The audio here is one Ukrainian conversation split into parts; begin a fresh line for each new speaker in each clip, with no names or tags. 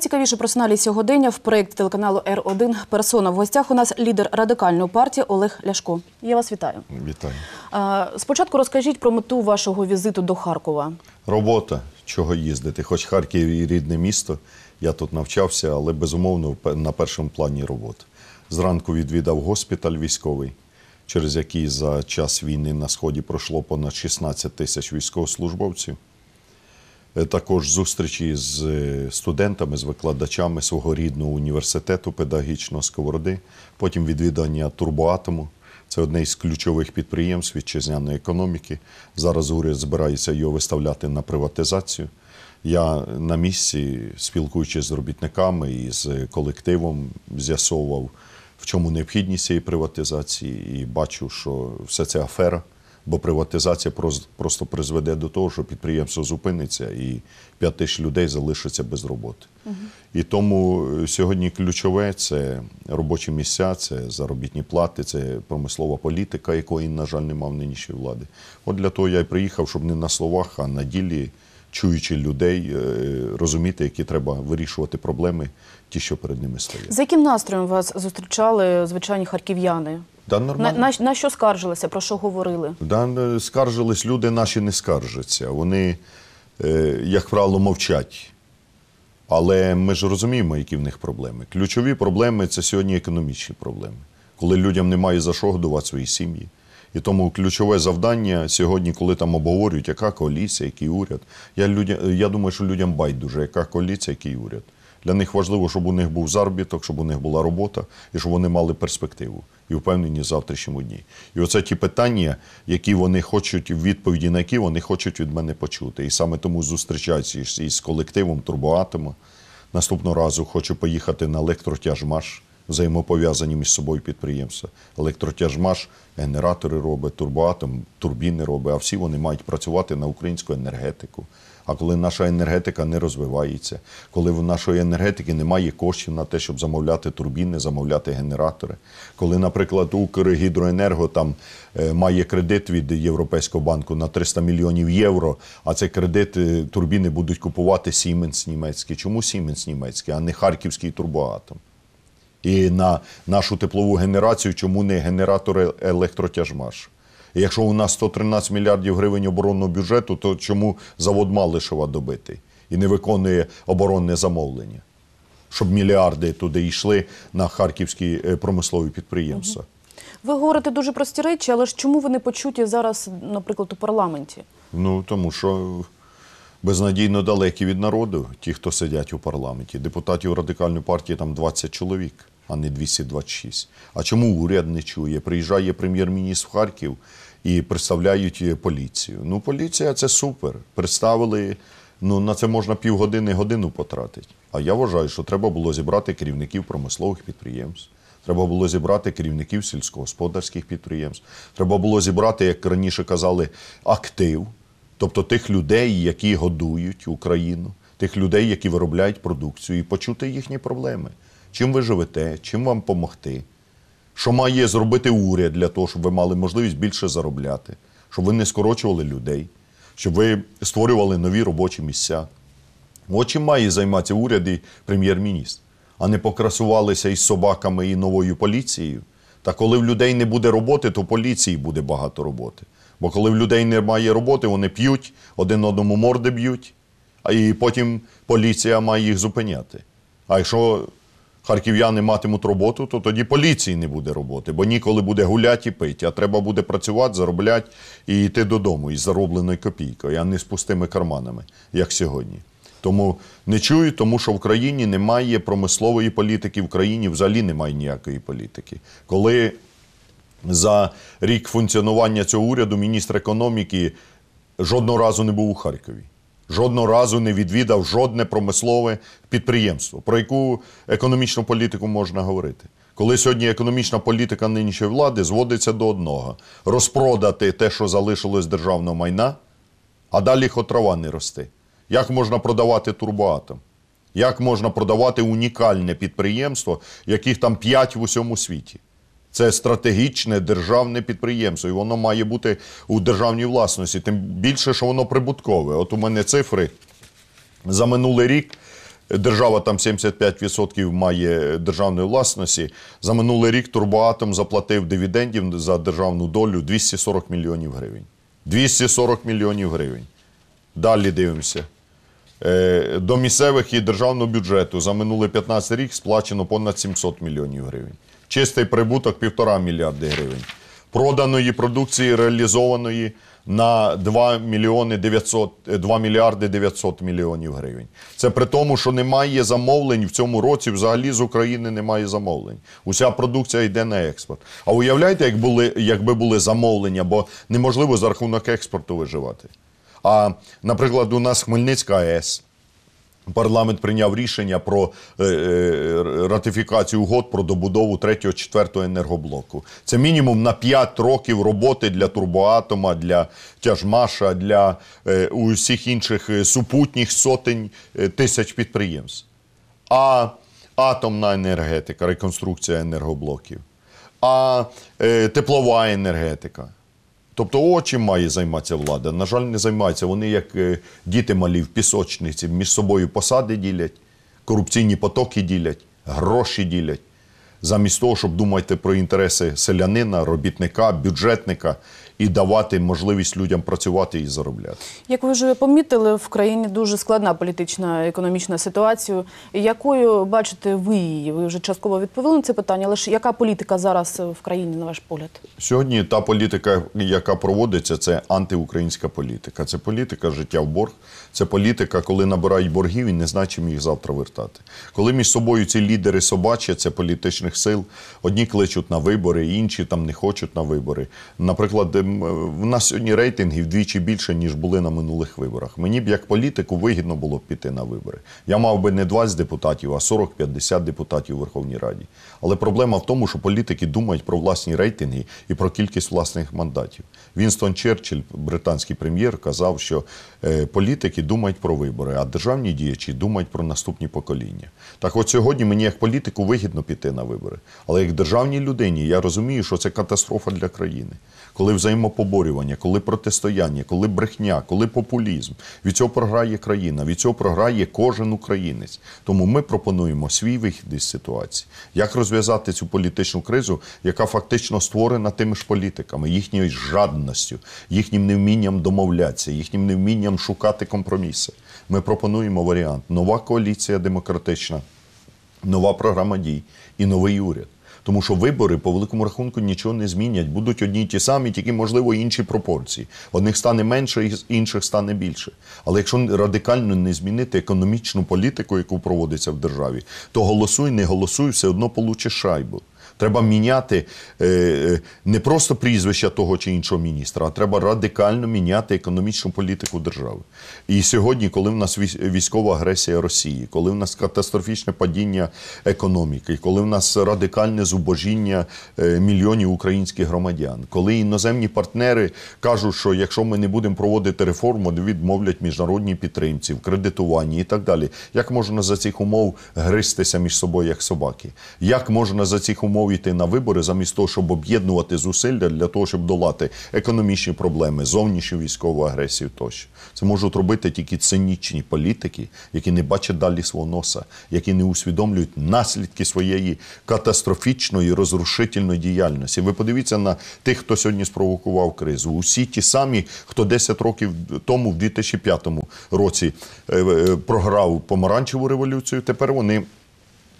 Найцікавіше про сигналість сьогодення в проєкт телеканалу Р 1 Персона в гостях у нас лідер радикальної партії Олег Ляшко. Я вас вітаю. Вітаю. Спочатку розкажіть про мету вашого візиту до Харкова.
Робота чого їздити, хоч Харків і рідне місто. Я тут навчався, але безумовно на першому плані роботи. Зранку відвідав госпіталь військовий, через який за час війни на сході пройшло понад 16 тисяч військовослужбовців. Е, також зустрічі з е, студентами, з викладачами свого рідного університету педагогічного Сковороди, потім відвідання турбоатому. Це одне із ключових підприємств вітчизняної економіки. Зараз уряд збирається його виставляти на приватизацію. Я на місці, спілкуючись з робітниками і з колективом, з'ясовував, в чому необхідність цієї приватизації, і бачу, що все це афера бо приватизація просто призведе до того, що підприємство зупиниться і 5 тисяч людей залишиться без роботи. Угу. І тому е, сьогодні ключове це робочі місця, це заробітні плати, це промислова політика, якої, на жаль, не мав нинішньої влади. От для того я й приїхав, щоб не на словах, а на ділі. Чуючи людей, е, розуміти, які треба вирішувати проблеми, ті, що перед ними стоять.
За яким настроєм вас зустрічали звичайні харків'яни?
Да, нормально. На,
на, на що скаржилися? Про що говорили?
Да, е, Скаржились люди, наші не скаржаться. Вони, е, як правило, мовчать. Але ми ж розуміємо, які в них проблеми. Ключові проблеми це сьогодні економічні проблеми, коли людям немає за що годувати свої сім'ї. І тому ключове завдання сьогодні, коли там обговорюють, яка коаліція, який уряд. Я людя, я думаю, що людям байдуже, яка коаліція, який уряд. Для них важливо, щоб у них був заробіток, щоб у них була робота і щоб вони мали перспективу і впевнені в завтрашньому дні. І оце ті питання, які вони хочуть, відповіді на які вони хочуть від мене почути. І саме тому зустрічаюся із колективом Турбоатома. Наступного разу хочу поїхати на електротяжмаш. Взаємопов'язані між собою підприємства. Електротяжмаш, генератори робить, турбоатом, турбіни робить, а всі вони мають працювати на українську енергетику. А коли наша енергетика не розвивається, коли в нашої енергетики немає коштів на те, щоб замовляти турбіни, замовляти генератори, коли, наприклад, Укргідроенерго там е, має кредит від Європейського банку на 300 мільйонів євро, а це кредит е, турбіни будуть купувати Сіменс німецький. Чому Сіменс німецький, а не харківський турбоатом? І на нашу теплову генерацію, чому не генератори електротяжмаш? Якщо у нас 113 мільярдів гривень оборонного бюджету, то чому завод Малишева добитий і не виконує оборонне замовлення? Щоб мільярди туди йшли на харківські е, промислові підприємства.
Ви говорите дуже прості речі, але ж чому ви не почуті зараз, наприклад, у парламенті?
Ну тому що безнадійно далекі від народу, ті, хто сидять у парламенті. Депутатів радикальної партії там 20 чоловік а не 226. А чому уряд не чує? Приїжджає прем'єр-міністр в Харків і представляють е, поліцію. Ну, поліція це супер. Представили. Ну, на це можна півгодини годину потратити. А я вважаю, що треба було зібрати керівників промислових підприємств. Треба було зібрати керівників сільськогосподарських підприємств. Треба було зібрати, як раніше казали, актив, тобто тих людей, які годують Україну, тих людей, які виробляють продукцію, і почути їхні проблеми чим ви живете, чим вам допомогти, що має зробити уряд для того, щоб ви мали можливість більше заробляти, щоб ви не скорочували людей, щоб ви створювали нові робочі місця. От чим має займатися уряд і прем'єр-міністр, а не покрасувалися із собаками і новою поліцією. Та коли в людей не буде роботи, то поліції буде багато роботи. Бо коли в людей немає роботи, вони п'ють, один одному морди б'ють, а і потім поліція має їх зупиняти. А якщо харків'яни матимуть роботу, то тоді поліції не буде роботи, бо ніколи буде гуляти і пити, а треба буде працювати, заробляти і йти додому із заробленою копійкою, а не з пустими карманами, як сьогодні. Тому не чую, тому що в країні немає промислової політики, в країні взагалі немає ніякої політики. Коли за рік функціонування цього уряду міністр економіки жодного разу не був у Харкові жодного разу не відвідав жодне промислове підприємство. Про яку економічну політику можна говорити? Коли сьогодні економічна політика нинішньої влади зводиться до одного: розпродати те, що залишилось державного майна, а далі хоч не рости. Як можна продавати турбоатом? Як можна продавати унікальне підприємство, яких там п'ять в усьому світі? Це стратегічне державне підприємство, і воно має бути у державній власності. Тим більше, що воно прибуткове. От у мене цифри за минулий рік. Держава там 75% має державної власності. За минулий рік Турбоатом заплатив дивідендів за державну долю 240 мільйонів гривень. 240 мільйонів гривень. Далі дивимося. Е, до місцевих і державного бюджету за минулий 15 рік сплачено понад 700 мільйонів гривень чистий прибуток 1,5 мільярди гривень. Проданої продукції реалізованої на 2 мільйони 900, 2 мільярди 900 мільйонів гривень. Це при тому, що немає замовлень в цьому році, взагалі з України немає замовлень. Уся продукція йде на експорт. А уявляєте, як були, якби були замовлення, бо неможливо за рахунок експорту виживати. А, наприклад, у нас Хмельницька АЕС. Парламент прийняв рішення про е, е, ратифікацію угод про добудову 3-4 енергоблоку. Це мінімум на 5 років роботи для турбоатома, для тяжмаша, для е, усіх інших супутніх сотень тисяч підприємств. А атомна енергетика, реконструкція енергоблоків, а теплова енергетика. Тобто, о, має займатися влада. На жаль, не займається. Вони, як е, діти малі в пісочниці, між собою посади ділять, корупційні потоки ділять, гроші ділять замість того, щоб думати про інтереси селянина, робітника, бюджетника і давати можливість людям працювати і заробляти.
Як ви вже помітили, в країні дуже складна політична економічна ситуація. Якою бачите ви її? Ви вже частково відповіли на це питання, але ж яка політика зараз в країні, на ваш погляд?
Сьогодні та політика, яка проводиться, це антиукраїнська політика. Це політика життя в борг, це політика, коли набирають боргів і не значимо їх завтра вертати. Коли між собою ці лідери собачаться, політичних збройних сил. Одні кличуть на вибори, інші там не хочуть на вибори. Наприклад, ем, в нас сьогодні рейтинги вдвічі більше ніж були на минулих виборах. Мені б як політику вигідно було б піти на вибори. Я мав би не 20 депутатів, а 40-50 депутатів у Верховній Раді. Але проблема в тому, що політики думають про власні рейтинги і про кількість власних мандатів. Вінстон Черчилль, британський прем'єр, казав, що е, політики думають про вибори, а державні діячі думають про наступні покоління. Так, от сьогодні мені як політику вигідно піти на вибори вибори. Але як державній людині я розумію, що це катастрофа для країни. Коли взаємопоборювання, коли протистояння, коли брехня, коли популізм від цього програє країна, від цього програє кожен українець. Тому ми пропонуємо свій вихід із ситуації, як розв'язати цю політичну кризу, яка фактично створена тими ж політиками, їхньою жадністю, їхнім невмінням домовлятися, їхнім невмінням шукати компроміси. Ми пропонуємо варіант нова коаліція демократична нова програма дій і новий уряд. Тому що вибори по великому рахунку нічого не змінять. Будуть одні й ті самі, тільки можливо інші пропорції. Одних стане менше, інших стане більше. Але якщо радикально не змінити економічну політику, яку проводиться в державі, то голосуй, не голосуй, все одно получиш шайбу. Треба міняти е, е, не просто прізвища того чи іншого міністра, а треба радикально міняти економічну політику держави. І сьогодні, коли в нас військова агресія Росії, коли в нас катастрофічне падіння економіки, коли в нас радикальне зубожіння е, мільйонів українських громадян, коли іноземні партнери кажуть, що якщо ми не будемо проводити реформу, відмовлять міжнародні підтримці, в кредитуванні і так далі, як можна за цих умов гристися між собою як собаки? Як можна за цих умов? йти на вибори, замість того, щоб об'єднувати зусилля для того, щоб долати економічні проблеми, зовнішню військову агресію. Тощо це можуть робити тільки цинічні політики, які не бачать далі свого носа, які не усвідомлюють наслідки своєї катастрофічної розрушительної діяльності. Ви подивіться на тих, хто сьогодні спровокував кризу. Усі ті самі, хто 10 років тому, в 2005 році, е, е, програв помаранчеву революцію. Тепер вони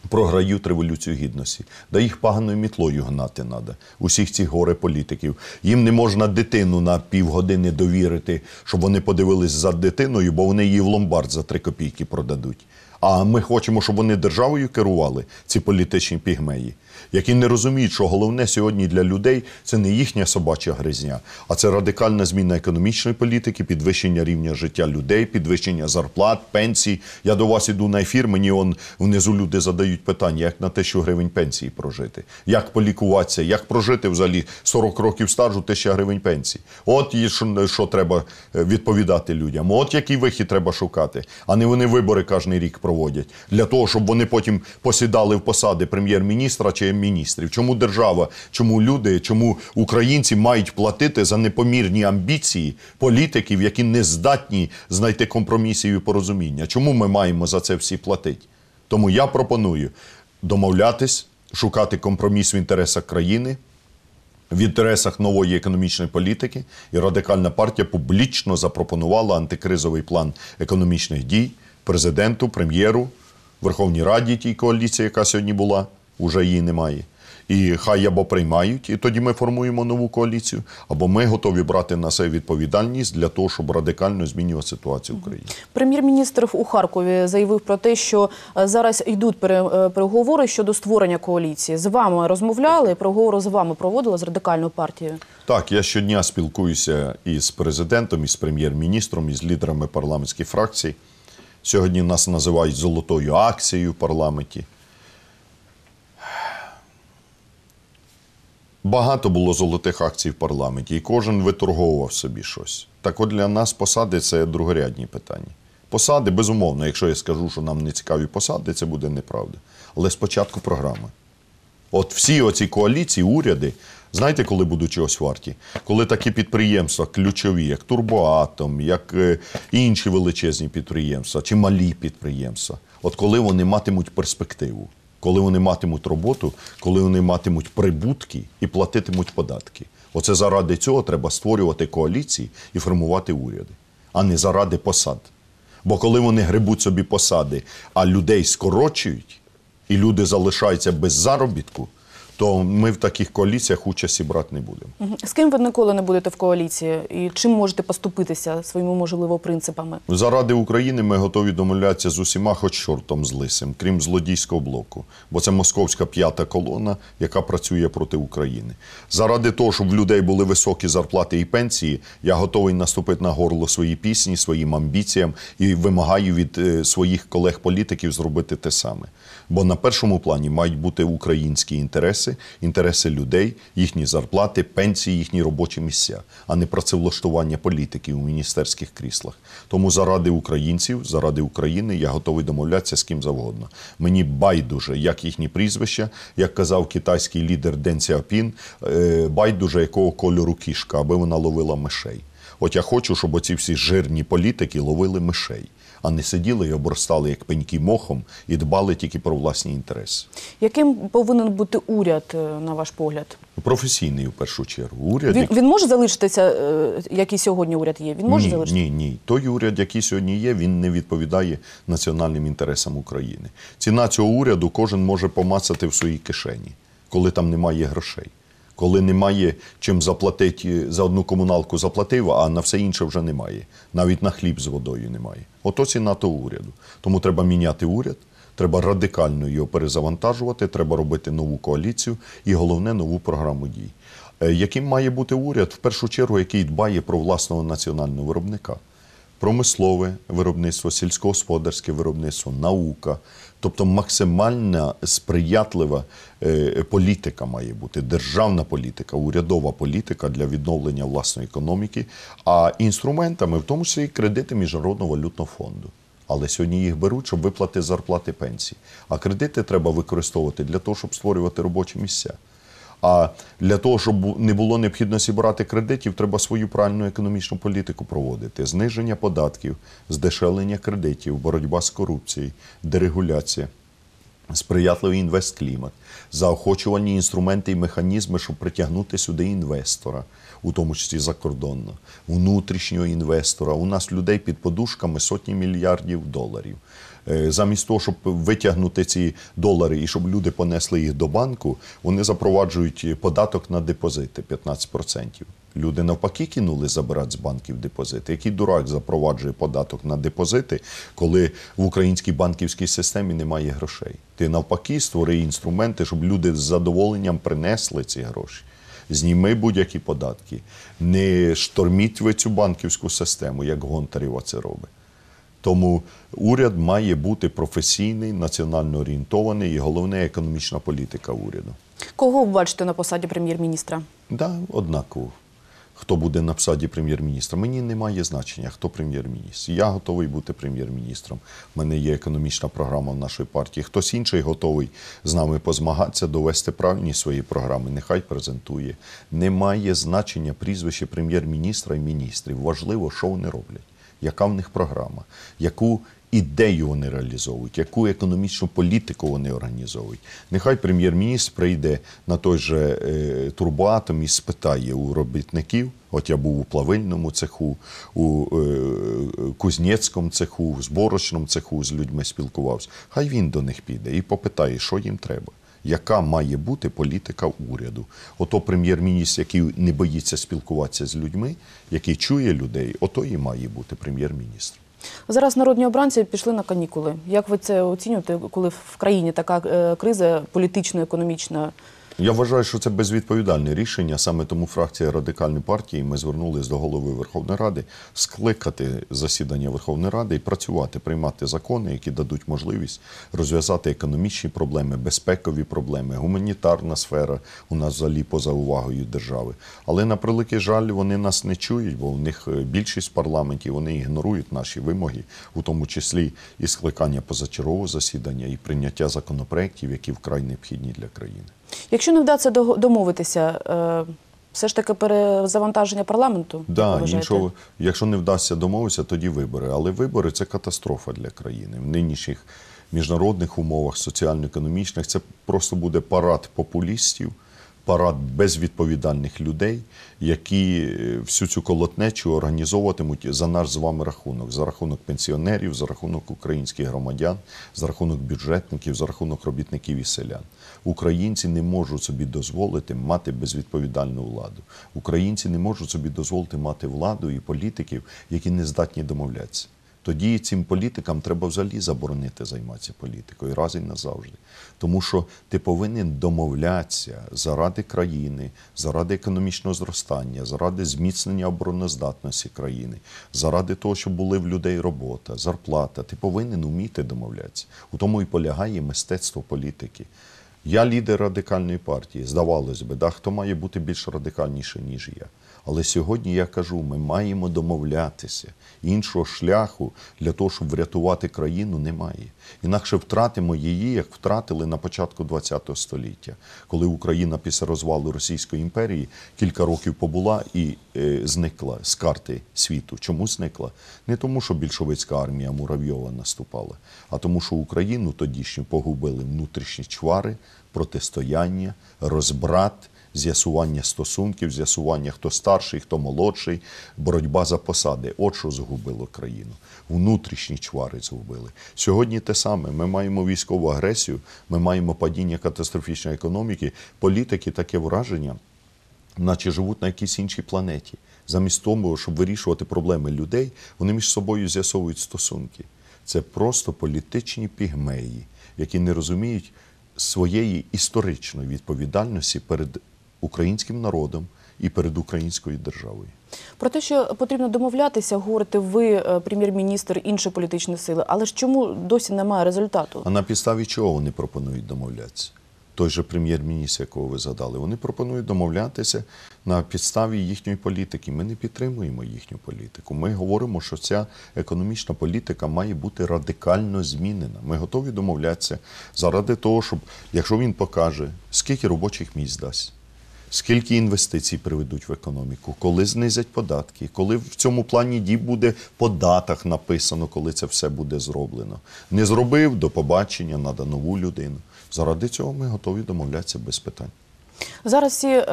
програють революцію гідності. Да їх поганою мітлою гнати треба. Усіх цих горе політиків. Їм не можна дитину на півгодини довірити, щоб вони подивились за дитиною, бо вони її в ломбард за три копійки продадуть. А ми хочемо, щоб вони державою керували ці політичні пігмеї, які не розуміють, що головне сьогодні для людей це не їхня собача гризня, а це радикальна зміна економічної політики, підвищення рівня життя людей, підвищення зарплат, пенсій. Я до вас іду на ефір. Мені он внизу люди задають питання, як на тисячу гривень пенсії прожити, як полікуватися, як прожити взагалі 40 років стажу, тисяча гривень пенсії. От і що, що треба е, відповідати людям. От який вихід треба шукати, а не вони вибори кожен рік проводять для того, щоб вони потім посідали в посади прем'єр-міністра чи міністрів. Чому держава, чому люди, чому українці мають платити за непомірні амбіції політиків, які не здатні знайти компромісів і порозуміння? Чому ми маємо за це всі платити? Тому я пропоную домовлятись, шукати компроміс в інтересах країни. В інтересах нової економічної політики і радикальна партія публічно запропонувала антикризовий план економічних дій, президенту, прем'єру, Верховній Раді тій коаліції, яка сьогодні була, уже її немає. І хай або приймають, і тоді ми формуємо нову коаліцію, або ми готові брати на себе відповідальність для того, щоб радикально змінювати ситуацію в Україні.
Прем'єр-міністр у Харкові заявив про те, що е, зараз йдуть е, переговори щодо створення коаліції. З вами розмовляли переговори з вами проводили з радикальною партією.
Так, я щодня спілкуюся із президентом, і з прем'єр-міністром, із лідерами парламентських фракцій. Сьогодні нас називають золотою акцією в парламенті. Багато було золотих акцій в парламенті, і кожен виторговував собі щось. Так от для нас посади це другорядні питання. Посади, безумовно, якщо я скажу, що нам не цікаві посади, це буде неправда. Але спочатку програми. От всі оці коаліції, уряди, Знаєте, коли будуть чогось варті? Коли такі підприємства ключові, як Турбоатом, як е, інші величезні підприємства чи малі підприємства, от коли вони матимуть перспективу, коли вони матимуть роботу, коли вони матимуть прибутки і платитимуть податки. Оце заради цього треба створювати коаліції і формувати уряди, а не заради посад. Бо коли вони грибуть собі посади, а людей скорочують, і люди залишаються без заробітку то ми в таких коаліціях участі брати не будемо.
З ким ви ніколи не будете в коаліції і чим можете поступитися своїми можливо принципами?
Заради України ми готові домовлятися з усіма, хоч чортом з лисим, крім злодійського блоку, бо це московська п'ята колона, яка працює проти України. Заради того, щоб в людей були високі зарплати і пенсії, я готовий наступити на горло свої пісні, своїм амбіціям і вимагаю від е, своїх колег-політиків зробити те саме. Бо на першому плані мають бути українські інтереси, інтереси людей, їхні зарплати, пенсії, їхні робочі місця, а не працевлаштування політики у міністерських кріслах. Тому заради українців, заради України я готовий домовлятися з ким завгодно. Мені байдуже, як їхні прізвища, як казав китайський лідер Ден Сяопін, е, байдуже якого кольору кішка, аби вона ловила мишей. От я хочу, щоб оці всі жирні політики ловили мишей а не сиділи і обростали як пеньки мохом і дбали тільки про власні інтереси.
Яким повинен бути уряд, е, на ваш погляд?
Професійний в першу чергу. Уряд він, він
може залишитися, е, який сьогодні уряд є. Він може ні, залишитися?
Ні, ні. Той уряд, який сьогодні є, він не відповідає національним інтересам України. Ціна цього уряду кожен може помацати в своїй кишені, коли там немає грошей коли немає чим заплатити е, за одну комуналку, заплатив, а на все інше вже немає. Навіть на хліб з водою немає. Ото ціна того уряду. Тому треба міняти уряд, треба радикально його перезавантажувати, треба робити нову коаліцію і головне нову програму дій. Е, яким має бути уряд в першу чергу, який дбає про власного національного виробника промислове виробництво, сільськогосподарське виробництво, наука. Тобто максимально сприятлива е, політика має бути державна політика, урядова політика для відновлення власної економіки, а інструментами, в тому числі кредити Міжнародного валютного фонду. Але сьогодні їх беруть, щоб виплати зарплати пенсії. А кредити треба використовувати для того, щоб створювати робочі місця. А для того, щоб не було необхідності брати кредитів, треба свою правильну економічну політику проводити: зниження податків, здешевлення кредитів, боротьба з корупцією, дерегуляція. Сприятливий інвестклімат, заохочувальні інструменти і механізми, щоб притягнути сюди інвестора у тому числі закордонно внутрішнього інвестора. У нас людей під подушками сотні мільярдів доларів. Е, замість того, щоб витягнути ці долари і щоб люди понесли їх до банку, вони запроваджують податок на депозити 15%. Люди навпаки кинули забирати з банків депозити. Який дурак запроваджує податок на депозити, коли в українській банківській системі немає грошей? Ти навпаки створює інструменти, щоб люди з задоволенням принесли ці гроші зніми будь-які податки, не шторміть ви цю банківську систему, як Гонтарєва це робить. Тому уряд має бути професійний, національно орієнтований і головне економічна політика уряду.
Кого ви бачите на посаді прем'єр-міністра?
Да, однаково хто буде на посаді прем'єр-міністра. Мені немає значення, хто прем'єр-міністр. Я готовий бути прем'єр-міністром. У мене є економічна програма в нашій партії. Хтось інший готовий з нами позмагатися, довести правильні свої програми. Нехай презентує. Немає значення прізвище прем'єр-міністра і міністрів. Важливо, що вони роблять. Яка в них програма, яку ідею вони реалізовують, яку економічну політику вони організовують. Нехай прем'єр-міністр прийде на той же е, турбоатом і спитає у робітників. От я був у плавильному цеху, у е, кузнєцькому цеху, в зборочному цеху з людьми спілкувався. Хай він до них піде і попитає, що їм треба. Яка має бути політика уряду? Ото прем'єр-міністр, який не боїться спілкуватися з людьми, який чує людей, ото і має бути премєр міністр
Зараз народні обранці пішли на канікули. Як ви це оцінюєте, коли в країні така е, криза політично-економічна?
Я вважаю, що це безвідповідальне рішення. Саме тому фракція радикальної партії ми звернулися до голови Верховної Ради скликати засідання Верховної Ради і працювати, приймати закони, які дадуть можливість розв'язати економічні проблеми, безпекові проблеми, гуманітарна сфера у нас взагалі поза увагою держави. Але на превеликий жаль, вони нас не чують, бо в них е, більшість парламентів вони ігнорують наші вимоги, у тому числі і скликання позачергового засідання, і прийняття законопроєктів, які вкрай необхідні для країни.
Якщо не вдасться домовитися, е, все ж таки перезавантаження парламенту? Да, нічого,
якщо не вдасться домовитися, тоді вибори. Але вибори це катастрофа для країни в нинішніх міжнародних умовах, соціально-економічних. Це просто буде парад популістів. Парад безвідповідальних людей, які е, всю цю колотнечу організовуватимуть за наш з вами рахунок, за рахунок пенсіонерів, за рахунок українських громадян, за рахунок бюджетників, за рахунок робітників і селян. Українці не можуть собі дозволити мати безвідповідальну владу. Українці не можуть собі дозволити мати владу і політиків, які не здатні домовлятися. Тоді цим політикам треба взагалі заборонити займатися політикою раз і назавжди. Тому що ти повинен домовлятися заради країни, заради економічного зростання, заради зміцнення обороноздатності країни, заради того, щоб були в людей робота, зарплата. Ти повинен вміти домовлятися. У тому і полягає мистецтво політики. Я лідер радикальної партії, здавалось би, да, хто має бути більш радикальніше ніж я. Але сьогодні я кажу: ми маємо домовлятися. Іншого шляху для того, щоб врятувати країну, немає. Інакше втратимо її, як втратили на початку ХХ століття, коли Україна після розвалу Російської імперії кілька років побула і е, зникла з карти світу. Чому зникла? Не тому, що більшовицька армія Муравйова наступала, а тому, що Україну тодішню погубили внутрішні чвари, протистояння, розбрат з'ясування стосунків, з'ясування, хто старший, хто молодший, боротьба за посади. От що згубило країну. Внутрішні чвари згубили. Сьогодні те саме. Ми маємо військову агресію, ми маємо падіння катастрофічної економіки, політики таке враження, наче живуть на якійсь іншій планеті. Замість того, щоб вирішувати проблеми людей, вони між собою з'ясовують стосунки. Це просто політичні пігмеї, які не розуміють своєї історичної відповідальності перед українським народом і перед українською державою.
Про те, що потрібно домовлятися, говорите ви, е, прем'єр-міністр, інші політичні сили. Але ж чому досі немає результату?
А на підставі чого вони пропонують домовлятися? Той же прем'єр-міністр, якого ви задали, вони пропонують домовлятися на підставі їхньої політики. Ми не підтримуємо їхню політику. Ми говоримо, що ця економічна політика має бути радикально змінена. Ми готові домовлятися заради того, щоб якщо він покаже, скільки робочих місць дасть скільки інвестицій приведуть в економіку, коли знизять податки, коли в цьому плані дій буде по датах написано, коли це все буде зроблено. Не зробив до побачення, надо нову людину. Заради цього ми готові домовлятися без питань.
Зараз всі е,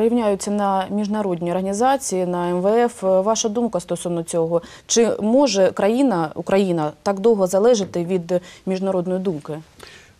рівняються на міжнародні організації, на МВФ. Е, ваша думка стосовно цього? Чи може країна Україна так довго залежати від міжнародної думки?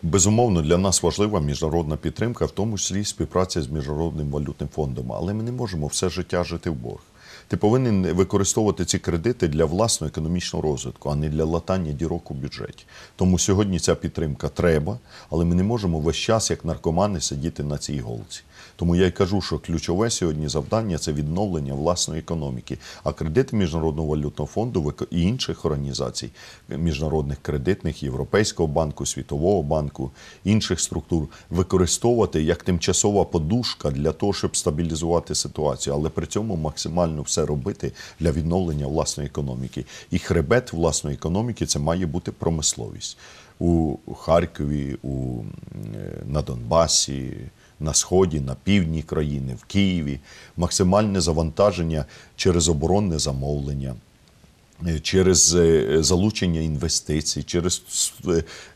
Безумовно, для нас важлива міжнародна підтримка, в тому числі співпраця з міжнародним валютним фондом. Але ми не можемо все життя жити в борг. Ти повинен використовувати ці кредити для власного економічного розвитку, а не для латання дірок у бюджеті. Тому сьогодні ця підтримка треба, але ми не можемо весь час, як наркомани, сидіти на цій голці. Тому я й кажу, що ключове сьогодні завдання це відновлення власної економіки. А кредити міжнародного валютного фонду і інших організацій міжнародних кредитних Європейського банку, Світового банку інших структур використовувати як тимчасова подушка для того, щоб стабілізувати ситуацію, але при цьому максимально все робити для відновлення власної економіки. І хребет власної економіки це має бути промисловість у Харкові, у е, на Донбасі на сході, на півдні країни, в Києві, максимальне завантаження через оборонне замовлення. Е, через е, залучення інвестицій, через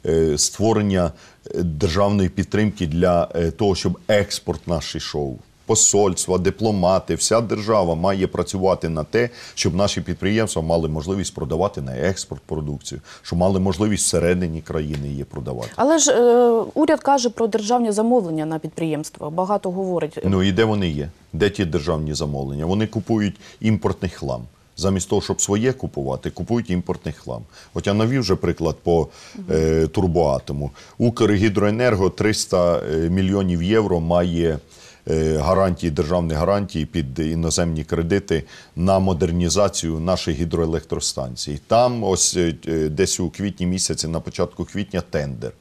е, створення державної підтримки для того, щоб експорт наш ішов посольства, дипломати, вся держава має працювати на те, щоб наші підприємства мали можливість продавати на експорт продукцію, щоб мали можливість всередині країни її продавати.
Але ж е, уряд каже про державні замовлення на підприємства. Багато говорить.
Ну і де вони є? Де ті державні замовлення? Вони купують імпортний хлам. Замість того, щоб своє купувати, купують імпортний хлам. От я навів вже приклад по е, турбоатому. Укргідроенерго 300 е, мільйонів євро має Е, гарантії державних гарантії під іноземні кредити на модернізацію наших гідроелектростанцій. Там, ось е, десь у квітні місяці, на початку квітня, тендер.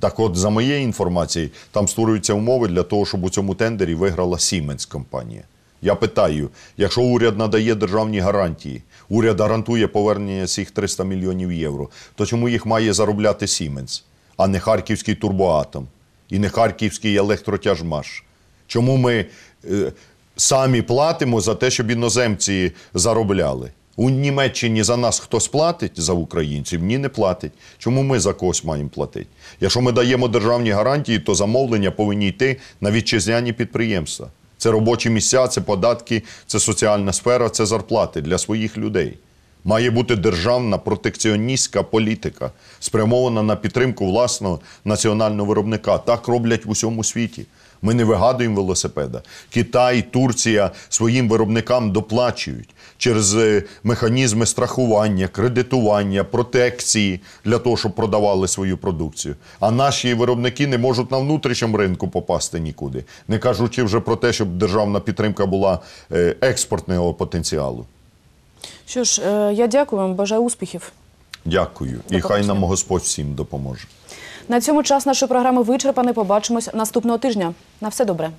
Так, от, за моєю інформацією, там створюються умови для того, щоб у цьому тендері виграла Сіменс компанія. Я питаю: якщо уряд надає державні гарантії, уряд гарантує повернення цих 300 мільйонів євро, то чому їх має заробляти Сіменс, а не харківський турбоатом і не харківський електротяжмаш? Чому ми е, самі платимо за те, щоб іноземці заробляли? У Німеччині за нас хтось платить за українців? Ні, не платить. Чому ми за когось маємо платити? Якщо ми даємо державні гарантії, то замовлення повинні йти на вітчизняні підприємства. Це робочі місця, це податки, це соціальна сфера, це зарплати для своїх людей. Має бути державна протекціоністська політика, спрямована на підтримку власного національного виробника. Так роблять в усьому світі. Ми не вигадуємо велосипеда. Китай, Турція своїм виробникам доплачують через е, механізми страхування, кредитування, протекції для того, щоб продавали свою продукцію. А наші виробники не можуть на внутрішньому ринку попасти нікуди, не кажучи вже про те, щоб державна підтримка була е, експортного потенціалу.
Що ж, е, я дякую вам, бажаю успіхів.
Дякую. І хай нам Господь всім допоможе.
На цьому час нашої програми вичерпаний. Побачимось наступного тижня. На все добре.